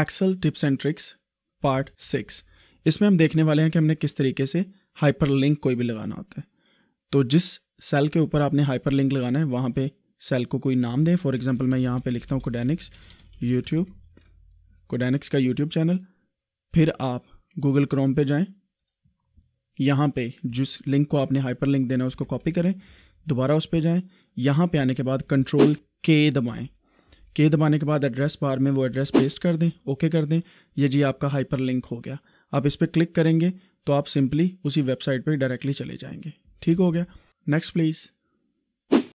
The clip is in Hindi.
axle tips and tricks part six इसमें हम देखने वाले हैं कि हमने किस तरीके से हाइपर लिंक कोई भी लगाना होता है तो जिस सेल के ऊपर आपने हाइपर लिंक लगाना है वहाँ पे सेल को कोई नाम दें फॉर एग्जांपल मैं यहाँ पे लिखता हूँ कोडेनिक्स यूट्यूब कोडेनिक्स का यूट्यूब चैनल फिर आप गूगल क्रोम पर जाएँ यहाँ पर जिस लिंक को आपने हाइपर लिंक देना है उसको कॉपी करें दोबारा उस पर जाएँ यहाँ पर आने के बाद कंट्रोल के दबाएँ के दबाने के बाद एड्रेस बार में वो एड्रेस पेस्ट कर दें ओके कर दें ये जी आपका हाइपर लिंक हो गया आप इस पर क्लिक करेंगे तो आप सिंपली उसी वेबसाइट पर डायरेक्टली चले जाएंगे ठीक हो गया नेक्स्ट प्लीज़